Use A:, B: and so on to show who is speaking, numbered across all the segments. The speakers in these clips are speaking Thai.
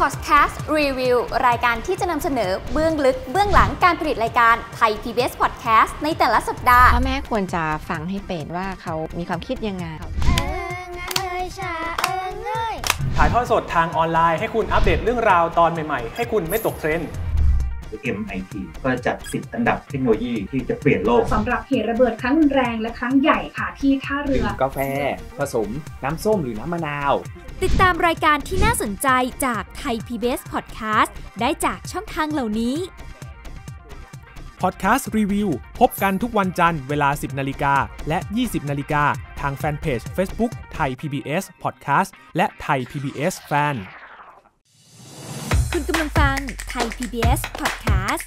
A: พอดแคสต์รีวิวรายการที่จะนำเสนอ เบื้องลึกเบื้องหลังการผลิตรายการไทย PBS Podcast ในแต่ละสัปดาห์พ่อแม่ควรจะฟังให้เป็นว่าเขามีความคิดยังไง ถ่
B: ายทอดสดทางออนไลน์ให้คุณอัปเดตเรื่องราวตอนใหม่ ๆ ให้คุณไม่ตกเทรนด์ MIT ก็จัดิบอันดับเทคโนโลยีที่จะเปลี่ยนโลกสำหร
A: ับเหตุระเบิดครั้งแรงและครั้งใหญ่ค่ะที่ท่าเรือ
B: กาแฟ ผสมน้ำส้มหรือน้ำมะนาว
A: ติดตามรายการที่น่าสนใจจากไทย PBS Podcast ได้จากช่องทางเหล่านี้
B: Podcast Review พบกันทุกวันจันทร์เวลา 10 นาฬิกา และ 20 นาฬิกาทางแฟนเพจ Facebook ไทย PBS Podcast และ ไทย PBS Fan
A: คุณกำลังฟังไทย PBS Podcast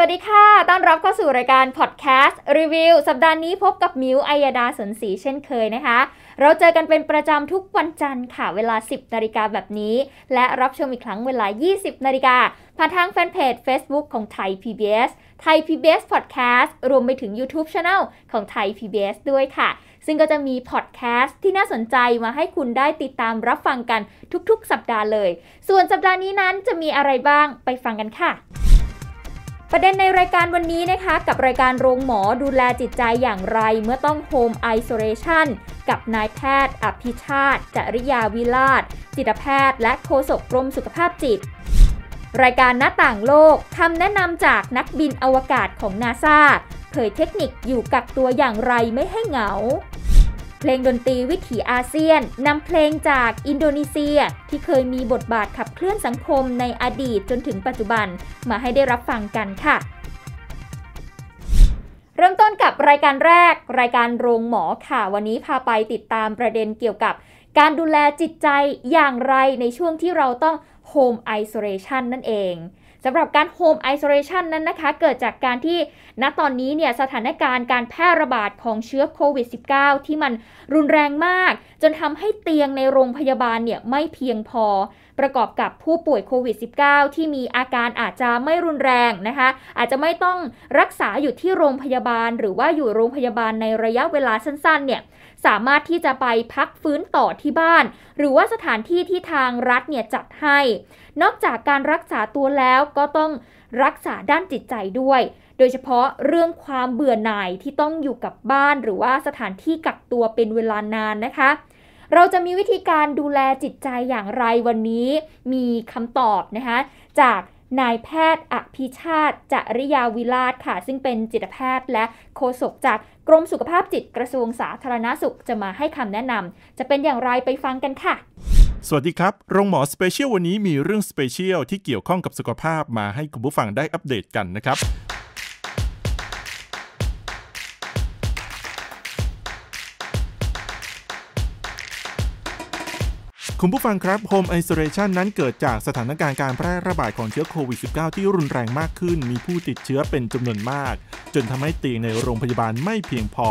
A: สวัสดีค่ะ ต้อนรับเข้าสู่รายการพอดแคสต์รีวิว สัปดาห์นี้พบกับมิวอัยดาสนศรีเช่นเคยนะคะ เราเจอกันเป็นประจำทุกวันจันทร์ค่ะ เวลา 10นาฬิกาแบบนี้ และรับชมอีกครั้งเวลา 20นาฬิกาผ่านทางแฟนเพจ Facebook ของไทย PBS ไทย PBS Podcast รวมไปถึง YouTube Channel ของไทย PBS ด้วยค่ะ ซึ่งก็จะมีพอดแคสต์ที่น่าสนใจมาให้คุณได้ติดตามรับฟังกันทุก ๆ สัปดาห์เลย ส่วนสัปดาห์นี้นั้นจะมีอะไรบ้างไปฟังกันค่ะประเด็นในรายการวันนี้นะคะ กับรายการโรงหมอดูแลจิตใจอย่างไรเมื่อต้องโฮมไอโซเลชันกับนายแพทย์ อภิชาติ จริยาวิลาศจิตแพทย์ และโฆษกกรมสุขภาพจิต รายการหน้าต่างโลกคำแนะนำจากนักบินอวกาศของนาซาเผยเทคนิคอยู่กักตัวอย่างไรไม่ให้เหงาเพลงดนตรีวิถีอาเซียนนำเพลงจากอินโดนีเซีย ที่เคยมีบทบาทขับเคลื่อนสังคมในอดีตจนถึงปัจจุบันมาให้ได้รับฟังกันค่ะ เริ่มต้นกับรายการแรก รายการโรงหมอค่ะ วันนี้พาไปติดตามประเด็นเกี่ยวกับการดูแลจิตใจอย่างไรในช่วงที่เราต้องโฮมไอโซเลชันนั่นเองสำหรับการโฮมไอโซเลชันนั้นนะคะ เกิดจากการที่ณตอนนี้เนี่ยสถานการณ์การแพร่ระบาดของเชื้อโควิด -19 ที่มันรุนแรงมาก จนทำให้เตียงในโรงพยาบาลเนี่ยไม่เพียงพอ ประกอบกับผู้ป่วยโควิด -19 ที่มีอาการอาจจะไม่รุนแรงนะคะอาจจะไม่ต้องรักษาอยู่ที่โรงพยาบาลหรือว่าอยู่โรงพยาบาลในระยะเวลาสั้นๆเนี่ยสามารถที่จะไปพักฟื้นต่อที่บ้าน หรือว่าสถานที่ที่ทางรัฐเนี่ยจัดให้นอกจากการรักษาตัวแล้วก็ต้องรักษาด้านจิตใจด้วย โดยเฉพาะเรื่องความเบื่อหน่ายที่ต้องอยู่กับบ้านหรือว่าสถานที่กักตัวเป็นเวลานานนะคะ เราจะมีวิธีการดูแลจิตใจอย่างไรวันนี้มีคำตอบนะคะจากนายแพทย์อภิชาติจริยาวิลาศค่ะ ซึ่งเป็นจิตแพทย์และโฆษกจากกรมสุขภาพจิตกระทรวงสาธารณาสุขจะมาให้คำแนะนำจะเป็นอย่างไรไปฟังกันค่ะ
B: สวัสดีครับ โรงหมอสเปเชียลวันนี้มีเรื่องสเปเชียลที่เกี่ยวข้องกับสุขภาพมาให้คุณผู้ฟังได้อัปเดตกันนะครับ คุณผู้ฟังครับโฮมไอโซเลชันนั้นเกิดจากสถานการณ์การแพร่ระบาดของเชื้อโควิด -19 ที่รุนแรงมากขึ้น มีผู้ติดเชื้อเป็นจำนวนมาก จนทำให้เตียงในโรงพยาบาลไม่เพียงพอ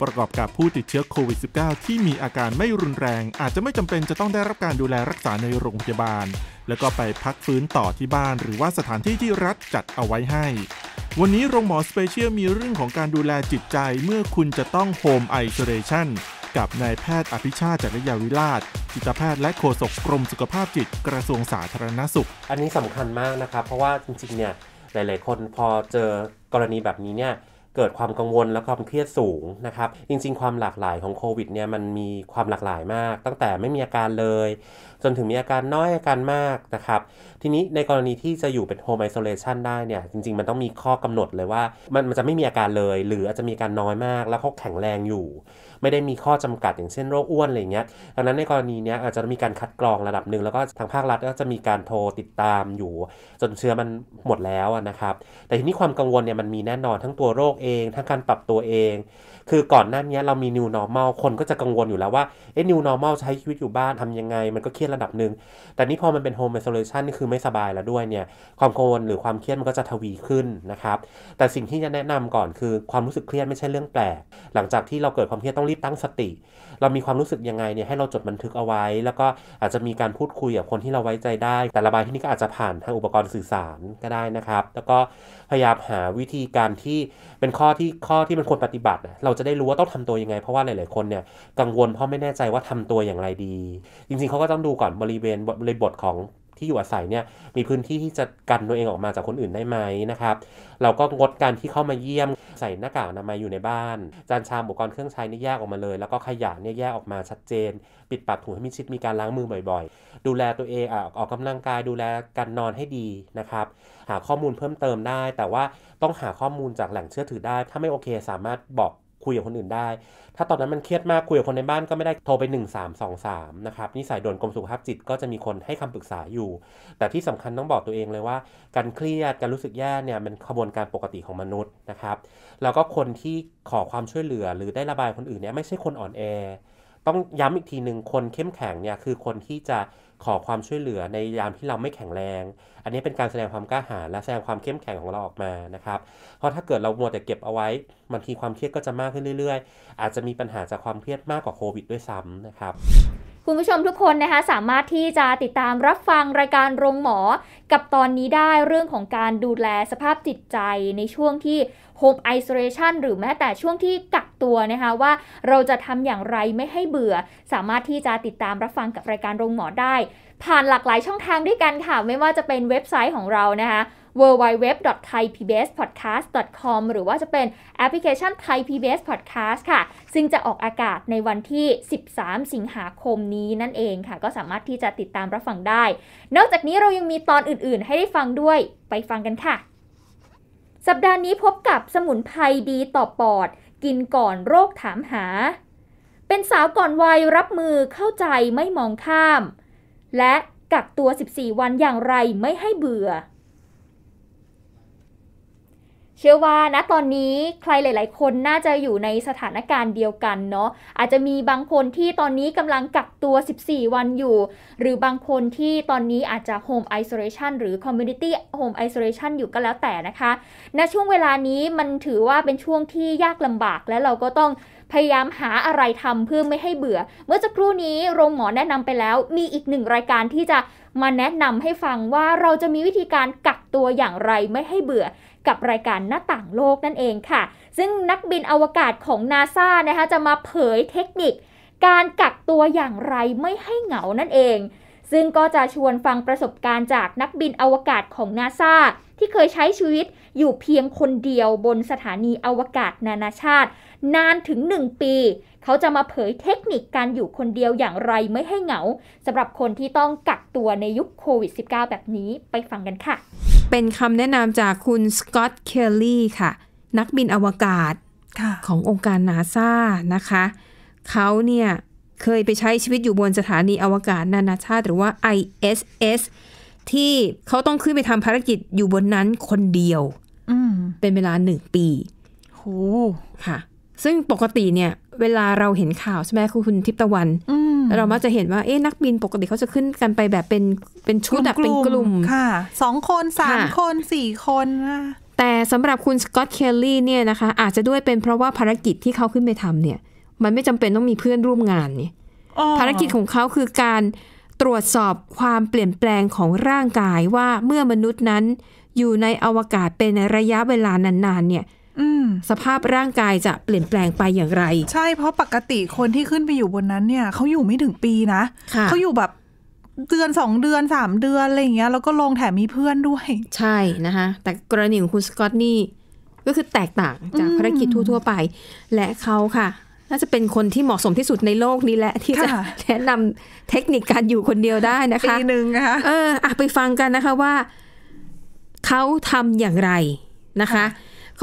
B: ประกอบกับผู้ติดเชื้อโควิด -19 ที่มีอาการไม่รุนแรง อาจจะไม่จำเป็นจะต้องได้รับการดูแลรักษาในโรงพยาบาล แล้วก็ไปพักฟื้นต่อที่บ้าน หรือว่าสถานที่ที่รัฐจัดเอาไว้ให้ วันนี้โรงหมอสเปเชียลมีเรื่องของการดูแลจิตใจเมื่อคุณจะต้องโฮมไอโซเลชันกับนายแพทย์อภิชาติจริยาวิราชจิตแพทย์และโฆษกกรมสุขภาพจิตกระทรวงสาธารณสุข อันนี้สำคัญมากนะครับเพราะว่าจริงๆเนี่ยหลายๆ คนพอเจอกรณีแบบนี้เนี่ยเกิดความกังวลและความเครียดสูงนะครับจริงๆความหลากหลายของโควิดเนี่ยมันมีความหลากหลายมากตั้งแต่ไม่มีอาการเลยจนถึงมีอาการน้อยอาการมากนะครับ ทีนี้ในกรณีที่จะอยู่เป็นโฮมไอโซเลชันได้เนี่ยจริงๆมันต้องมีข้อกำหนดเลยว่า มันมันจะไม่มีอาการเลย หรืออาจจะมีอาการน้อยมากแล้วเขาแข็งแรงอยู่ไม่ได้มีข้อจำกัดอย่างเช่น โรคอ้วนอะไรเงี้ยดังนั้นในกรณีนี้อาจจะมีการคัดกรองระดับหนึ่ง แล้วก็ทางภาครัฐก็จะมีการโทรติดตามอยู่จนเชื้อมันหมดแล้วนะครับ แต่ทีนี้ความกังวลเนี่ยมันมีแน่นอนทั้งตัวโรคเองทั้งการปรับตัวเอง คือก่อนหน้านี้เรามี new normal คนก็จะกังวลอยู่แล้วว่าเอ๊ะ new normal ใช้ชีวิตอยู่บ้านทำยังไง มันก็เครียดระดับหนึ่ง แต่นี่พอมันเป็น home isolation นี่คือไม่สบายแล้วด้วยเนี่ยความกังวลหรือความเครียดมันก็จะทวีขึ้นนะครับ แต่สิ่งที่จะแนะนำก่อนคือ ความรู้สึกเครียดไม่ใช่เรื่องแปลกหลังจากที่เราเกิดความเครียดต้องรีบตั้งสติ เรามีความรู้สึกยังไงเนี่ยให้เราจดบันทึกเอาไว้ แล้วก็อาจจะมีการพูดคุยกับคนที่เราไว้ใจได้ แต่ระบายที่นี่ก็อาจจะผ่านทางอุปกรณ์สื่อสารก็ได้นะครับ แล้วก็พยายามหาวิธีการที่เป็นข้อที่ข้อที่มันควรปฏิบัติ เราจะได้รู้ว่าต้องทำตัวยังไง เพราะว่าหลาย ๆ คนเนี่ยกังวลเพราะไม่แน่ใจว่าทำตัวอย่างไรดี จริง ๆเขาก็ต้องดูก่อนบริเวณบริบทของที่อยู่อาศัยเนี่ยมีพื้นที่ที่จะกันตัวเองออกมาจากคนอื่นได้ไหมนะครับเราก็งดการที่เข้ามาเยี่ยม ใส่หน้ากากอนามัยอยู่ในบ้านจานชามอุปกรณ์เครื่องใช้นี่แยกออกมาเลยแล้วก็ขยะเนี่ยแยกออกมาชัดเจน ปิดปากถุงให้มิดชิดมีการล้างมือบ่อยๆ ดูแลตัวเองอออกกำลังกายดูแลการนอนให้ดีนะครับหาข้อมูลเพิ่มเติมได้ แต่ว่าต้องหาข้อมูลจากแหล่งเชื่อถือได้ ถ้าไม่โอเคสามารถบอกคุยกับคนอื่นได้ ถ้าตอนนั้นมันเครียดมาก คุยกับคนในบ้านก็ไม่ได้โทรไป 1323นะครับนี่สายด่วนกรมสุขภาพจิต ก็จะมีคนให้คำปรึกษาอยู่ แต่ที่สำคัญต้องบอกตัวเองเลยว่า การเครียดการรู้สึกแย่เนี่ยมันขบวนการปกติของมนุษย์นะครับแล้วก็คนที่ขอความช่วยเหลือ หรือได้ระบายคนอื่นเนี่ยไม่ใช่คนอ่อนแอ ต้องย้ำอีกทีหนึ่งคนเข้มแข็งเนี่ยคือคนที่จะขอความช่วยเหลือในยามที่เราไม่แข็งแรง อันนี้เป็นการแสดงความกล้าหาญและแสดงความเข้มแข็งของเราออกมานะครับ เพราะถ้าเกิดเรามัวแต่เก็บเอาไว้บางทีความเครียดก็จะมากขึ้นเรื่อยๆ อาจจะมีปัญหาจากความเครียดมากกว่าโควิดด้วยซ้ำนะครับ
A: คุณผู้ชมทุกคนนะคะสามารถที่จะติดตามรับฟังรายการโรงหมอ กับตอนนี้ได้เรื่องของการดูแลสภาพจิตใจในช่วงที่ Home Isolation หรือแม้แต่ช่วงที่กักตัวนะคะว่าเราจะทำอย่างไรไม่ให้เบื่อ สามารถที่จะติดตามรับฟังกับรายการโรงหมอได้ ผ่านหลากหลายช่องทางด้วยกันค่ะไม่ว่าจะเป็นเว็บไซต์ของเรานะคะ www.thaipbspodcast.com หรือว่าจะเป็นแอปพลิเคชันไทยพีบีเอสพอดแค่ะ ซึ่งจะออกอากาศในวันที่ 13 สิงหาคมนี้นั่นเองค่ะ ก็สามารถที่จะติดตามรับฟังได้ นอกจากนี้เรายังมีตอนอื่น ๆ ให้ได้ฟังด้วยไปฟังกันค่ะ สัปดาห์นี้พบกับสมุนไพรดีต่อปอด กินก่อนโรคถามหา เป็นสาวก่อนวัยรับมือเข้าใจไม่มองข้าม และกักตัว 14 วันอย่างไรไม่ให้เบื่อชื่อว่าณตอนนี้ใครหลายๆ คนน่าจะอยู่ในสถานการณ์เดียวกันเนาะ อาจจะมีบางคนที่ตอนนี้กำลังกักตัว 14 วันอยู่ หรือบางคนที่ตอนนี้อาจจะ Home Isolation หรือ Community Home Isolation อยู่ก็แล้วแต่นะคะ ณ ช่วงเวลานี้มันถือว่าเป็นช่วงที่ยากลำบากและเราก็ต้องพยายามหาอะไรทำเพื่อไม่ให้เบื่อ เมื่อสักครู่นี้โรงหมอแนะนำไปแล้ว มีอีกหนึ่งรายการที่จะมาแนะนำให้ฟังว่าเราจะมีวิธีการกักตัวอย่างไรไม่ให้เบื่อกับรายการหน้าต่างโลกนั่นเองค่ะ ซึ่งนักบินอวกาศของนาซานะคะจะมาเผยเทคนิค การกักตัวอย่างไรไม่ให้เหงานั่นเอง ซึ่งก็จะชวนฟังประสบการณ์จากนักบินอวกาศของนาซาที่เคยใช้ชีวิตอยู่เพียงคนเดียวบนสถานีอวกาศนานาชาติ นานถึง 1 ปี เขาจะมาเผยเทคนิคการอยู่คนเดียวอย่างไรไม่ให้เหงาสำหรับคนที่ต้องกักตัวในยุคโควิด -19 แบบนี้ไปฟังกันค่ะเป็นคำแนะน
C: ำจากคุณสกอตเคลลี่ค่ะ นักบินอวกาศขององค์การนาซานะคะ เขาเนี่ยเคยไปใช้ชีวิตอยู่บนสถานีอวกาศ นานาชาติหรือว่า ISS ที่เขาต้องขึ้นไปทำภารกิจอยู่บนนั้นคนเดียวเป็นเวลาหนึ่งปีโค่ะ ซึ่งปกติเนี่ย เวลาเราเห็นข่าวใช่ไหมคุณทิพตะวันอืเรามักจะเห็นว่า เอ๊ะนักบินปกติเขาจะขึ้นกันไปแบบเป็นเป็นชุดแบบเป็นกลุ่มค่ะสองคนสามคนสี่คนแต่สำหรับคุณสกอตเคลลี่เนี่ยนะคะอาจจะด้วยเป็นเพราะว่าภารกิจที่เขาขึ้นไปทำเนี่ยมันไม่จำเป็นต้องมีเพื่อนร่วมงานนี่ภารกิจของเขาคือการตรวจสอบความเปลี่ยนแปลงของร่างกายว่าเมื่อมนุษย์นั้นอยู่ในอวกาศเป็นระยะเวลานานๆเนี่ยสภาพร่างกายจะเปลี่ยนแปลงไปอย่างไร ใช่เพราะปกติคนที่ขึ้นไปอยู่บนนั้นเนี่ย เขาอยู่ไม่ถึงปีนะะเขาอยู่แบบเดือนสองเดือนสามเดือนอะไรอย่างเงี้ยแล้วก็ลงแถมมีเพื่อนด้วยใช่นะคะแต่กรณีของคุณสกอตนี่ ก็คือแตกต่างจากภารกิจทั่วๆไป และเขาค่ะ น่าจะเป็นคนที่เหมาะสมที่สุดในโลกนี้แหละ ที่จะ แนะนำเทคนิคการอยู่คนเดียวได้นะคะปีหนึ่งนะคะเอออะไปฟังกันนะคะ ว่า เขาทำอย่างไรนะคะะ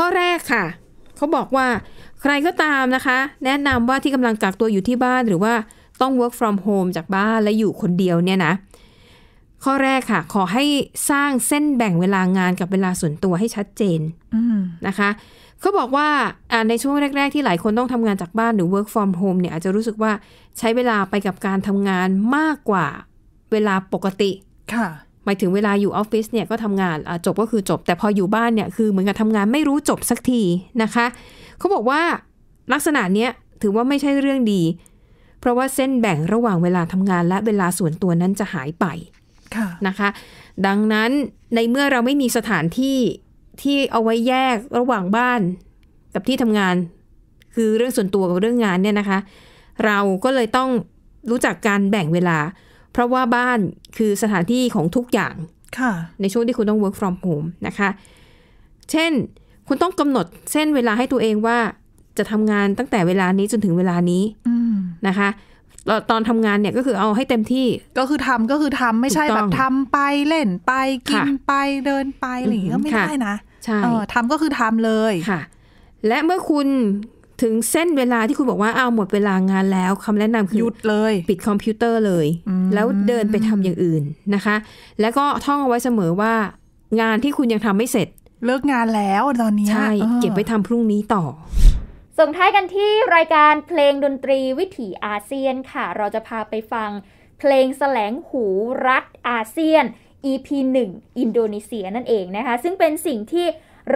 C: ข้อแรกค่ะเขาบอกว่า ใครก็ตามนะคะ แนะนำว่าที่กำลังกักตัวอยู่ที่บ้านหรือว่าต้อง work from home จากบ้านและอยู่คนเดียวเนี่ยนะ ข้อแรกค่ะ ขอให้สร้างเส้นแบ่งเวลางานกับเวลาส่วนตัวให้ชัดเจนนะคะเขาบอกว่าในช่วงแรกๆที่หลายคนต้องทำงานจากบ้านหรือ work from home เนี่ยอาจจะรู้สึกว่าใช้เวลาไปกับการทำงานมากกว่าเวลาปกติค่ะมายถึงเวลาอยู่ออฟฟิศเนี่ยก็ทำงานจบก็คือจบ แต่พออยู่บ้านเนี่ย คือเหมือนกับทำงานไม่รู้จบสักทีนะคะเขาบอกว่าลักษณะเนี้ยถือว่าไม่ใช่เรื่องดี เพราะว่าเส้นแบ่งระหว่างเวลาทำงาน และเวลาส่วนตัวนั้นจะหายไปนะคะ ดังนั้นในเมื่อเราไม่มีสถานที่ที่เอาไว้แยกระหว่างบ้านกับที่ทำงาน คือเรื่องส่วนตัวกับเรื่องงานเนี่ยนะคะ เราก็เลยต้องรู้จักการแบ่งเวลาราะว่าบ้านคือสถานที่ของทุกอย่างในช่วงที่คุณต้อง work from home นะคะ เช่นคุณต้องกำหนดเส้นเวลาให้ตัวเองว่าจะทำงานตั้งแต่เวลานี้จนถึงเวลานี้นะคะตอนทำงานเนี่ยก็คือเอาให้เต็มที่ก็คือทำก็คือทำไม่ใช่แบบทำไปเล่นไปกิน ไปเดินไปอะไรอย่างี้ก็ไม่ได้นะใช่ทำก็คือทำเลยค่ะ และเมื่อคุณถึงเส้นเวลาที่คุณบอกว่าเอาหมดเวลางานแล้วคำแนะนำคือหยุดเลย ปิดคอมพิวเตอร์เลย แล้วเดินไปทำอย่างอื่นนะคะ แล้วก็ท่องเอาไว้เสมอว่า งานที่คุณยังทำไม่เสร็จเลิกงานแล้วตอนนี้ใช่เก็บไปททำพรุ่งนี้ต่อ
A: ส่งท้ายกันที่รายการเพลงดนตรีวิถีอาเซียนค่ะ เราจะพาไปฟังเพลงแสลงหูรัฐอาเซียน EP 1อินโดนีเซียนั่นเองนะคะซึ่งเป็นสิ่งที่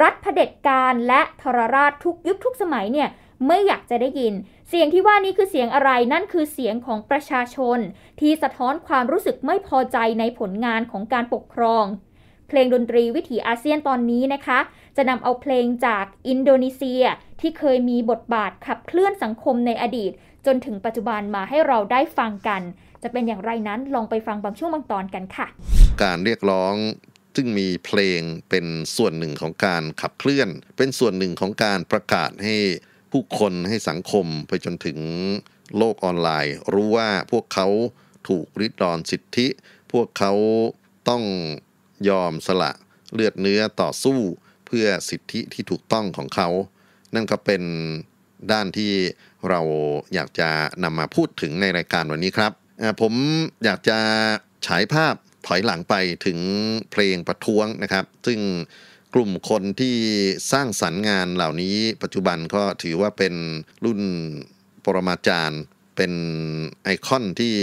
A: รัฐเผด็จการ และทรราชทุกยุคทุกสมัยเนี่ยไม่อยากจะได้ยิน เสียงที่ว่านี้คือเสียงอะไร นั่นคือเสียงของประชาชน ที่สะท้อนความรู้สึกไม่พอใจในผลงานของการปกครอง เพลงดนตรีวิถีอาเซียนตอนนี้นะคะ จะนำเอาเพลงจากอินโดนีเซีย ที่เคยมีบทบาทขับเคลื่อนสังคมในอดีต จนถึงปัจจุบันมาให้เราได้ฟังกัน จะเป็นอย่างไรนั้นลองไปฟังบางช่วงบางตอนกันค่ะ
D: การเรียกร้องซึ่งมีเพลงเป็นส่วนหนึ่งของการขับเคลื่อน เป็นส่วนหนึ่งของการประกาศให้ผู้คนให้สังคมไปจนถึงโลกออนไลน์ รู้ว่าพวกเขาถูกริดรอนสิทธิ พวกเขาต้องยอมสละเลือดเนื้อต่อสู้เพื่อสิทธิที่ถูกต้องของเขา นั่นก็เป็นด้านที่เราอยากจะนำมาพูดถึงในรายการวันนี้ครับ ผมอยากจะฉายภาพถอยหลังไปถึงเพลงประท้วงนะครับ ซึ่งกลุ่มคนที่สร้างสรรค์งานเหล่านี้ ปัจจุบันก็ถือว่าเป็นรุ่นปรมาจารย์ เป็นไอคอนที่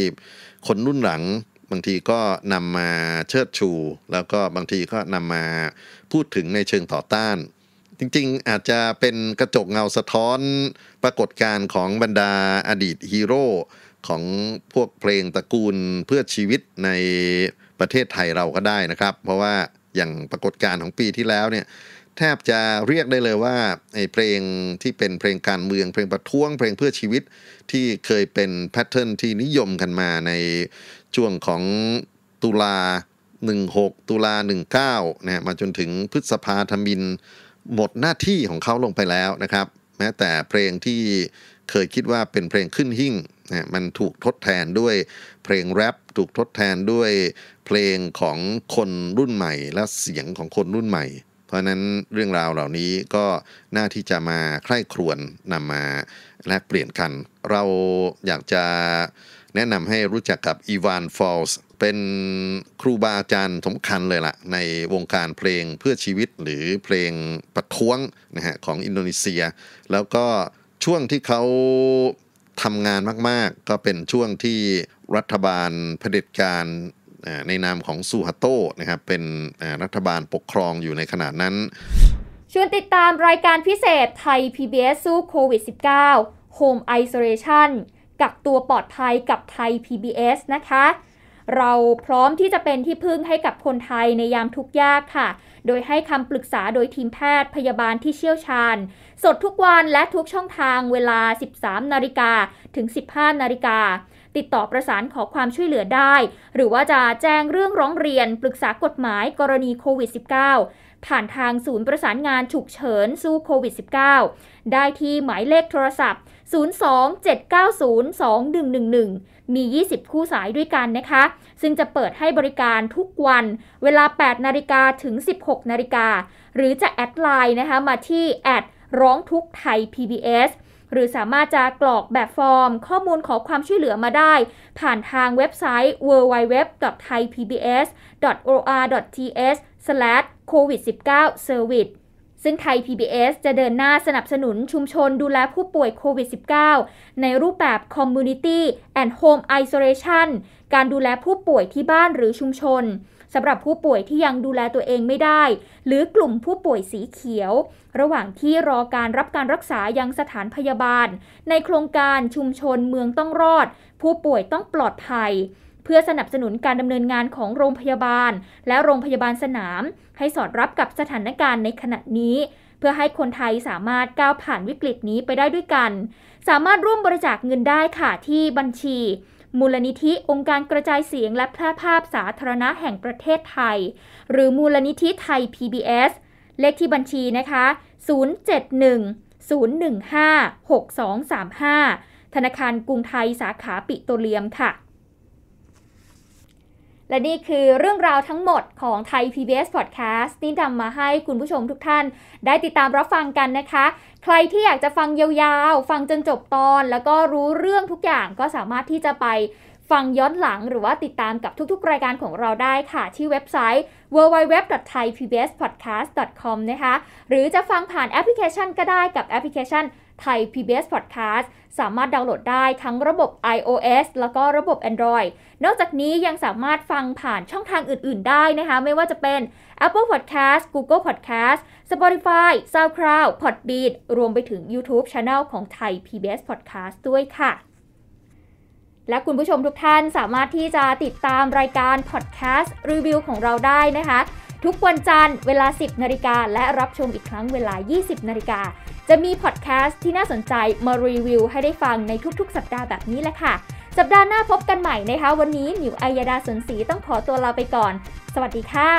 D: คนรุ่นหลังบางทีก็นำมาเชิดชู แล้วก็บางทีก็นำมาพูดถึงในเชิงต่อต้าน จริง ๆ อาจจะเป็นกระจกเงาสะท้อน ปรากฏการณ์ของบรรดาอดีตฮีโร่ของพวกเพลงตระกูลเพื่อชีวิตในประเทศไทยเราก็ได้นะครับ เพราะว่าอย่างปรากฏการณ์ของปีที่แล้วเนี่ย แทบจะเรียกได้เลยว่า เพลงที่เป็นเพลงการเมืองเพลงประท้วงเพลงเพื่อชีวิตที่เคยเป็นแพทเทิร์นที่นิยมกันมาในช่วงของตุลา 16 ตุลา19นะมาจนถึงพฤษภาธมินหมดหน้าที่ของเขาลงไปแล้วนะครับ แม้แต่เพลงที่เคยคิดว่าเป็นเพลงขึ้นหิ่งนมันถูกทดแทนด้วยเพลงแรปถูกทดแทนด้วยเพลงของคนรุ่นใหม่และเสียงของคนรุ่นใหม่ เพราะนั้นเรื่องราวเหล่านี้ก็น่าที่จะมาใคร่ครวญนำมาแลกเปลี่ยนกัน เราอยากจะแนะนำให้รู้จักกับอีวานฟอลส์เป็นครูบาอาจารย์สำคัญเลยละ่ะ ในวงการเพลงเพื่อชีวิตหรือเพลงประท้วงนะฮะของอินโดนีเซีย แล้วก็ช่วงที่เขาทำงานมาก ๆ ก็เป็นช่วงที่รัฐบาลเผด็จการในนามของซูฮัตโตนะครับ เป็นรัฐบาลปกครองอยู่ในขณะนั้น
A: ชวนติดตามรายการพิเศษไทย PBS สู้โควิด -19 Home Isolation กักตัวปลอดภัยกับไทย PBS นะคะ เราพร้อมที่จะเป็นที่พึ่งให้กับคนไทยในยามทุกยากค่ะโดยให้คำปรึกษาโดยทีมแพทย์พยาบาลที่เชี่ยวชาญ สดทุกวันและทุกช่องทางเวลา 13นาฬิกาถึง 15นาฬิกาติดต่อประสานขอความช่วยเหลือได้ หรือว่าจะแจ้งเรื่องร้องเรียนปรึกษากฎหมายกรณีโควิด -19 ผ่านทางศูนย์ประสานงานฉุกเฉินสู้โควิด -19 ได้ที่หมายเลขโทรศัพท์ 027902111 มี 20 คู่สายด้วยกันนะคะซึ่งจะเปิดให้บริการทุกวันเวลา 8นาฬิกาถึง 16นาฬิกาหรือจะแอดไลน์นะคะมาที่แอดร้องทุกไทย PBS หรือสามารถจะกรอกแบบฟอร์ม ข้อมูลขอความช่วยเหลือมาได้ ผ่านทางเว็บไซต์ www.thaipbs.or.th/covid19service ซึ่งไทย PBS จะเดินหน้าสนับสนุนชุมชนดูแลผู้ป่วยโควิด -19 ในรูปแบบ Community and Home Isolation การดูแลผู้ป่วยที่บ้านหรือชุมชนสำหรับผู้ป่วยที่ยังดูแลตัวเองไม่ได้ หรือกลุ่มผู้ป่วยสีเขียว ระหว่างที่รอการรับการรักษายังสถานพยาบาล ในโครงการชุมชนเมืองต้องรอด ผู้ป่วยต้องปลอดภัย เพื่อสนับสนุนการดำเนินงานของโรงพยาบาล และโรงพยาบาลสนาม ให้สอดรับกับสถานการณ์ในขณะนี้ เพื่อให้คนไทยสามารถก้าวผ่านวิกฤตนี้ไปได้ด้วยกัน สามารถร่วมบริจาคเงินได้ค่ะที่บัญชีมูลนิธิองค์การกระจายเสียงและแพร่ภาพสาธารณะแห่งประเทศไทย หรือมูลนิธิไทย PBS เลขที่บัญชีนะคะ 071 015 6235 ธนาคารกรุงไทยสาขาปิโตรเลียมค่ะและนี่คือเรื่องราวทั้งหมดของไทย PBS Podcast ที่นำมาให้คุณผู้ชมทุกท่านได้ติดตามรับฟังกันนะคะ ใครที่อยากจะฟังยาวๆ ฟังจนจบตอนแล้วก็รู้เรื่องทุกอย่างก็สามารถที่จะไปฟังย้อนหลัง หรือว่าติดตามกับทุกๆรายการของเราได้ค่ะ ที่เว็บไซต์ www.thaipbspodcast.com นะคะหรือจะฟังผ่านแอปพลิเคชัน ก็ได้กับแอปพลิเคชันไทย PBS Podcast สามารถดาวน์โหลดได้ทั้งระบบ iOS แล้วก็ระบบ Android นอกจากนี้ยังสามารถฟังผ่านช่องทางอื่นๆ ได้นะคะ ไม่ว่าจะเป็น Apple Podcast Google Podcast Spotify SoundCloud Podbean รวมไปถึง YouTube Channel ของไทย PBS Podcast ด้วยค่ะ และคุณผู้ชมทุกท่านสามารถที่จะติดตามรายการ Podcast รีวิวของเราได้นะคะ ทุกวันจันทร์เวลา 10 นาฬิกาและรับชมอีกครั้งเวลา 20 นาฬิกาจะมีพอดแคสต์ที่น่าสนใจมารีวิว ให้ได้ฟังในทุกๆ สัปดาห์แบบนี้แหละค่ะ สัปดาห์หน้าพบกันใหม่นะคะ วันนี้หนิวอายดาสนศรีต้องขอตัวลาไปก่อน สวัสดีค่ะ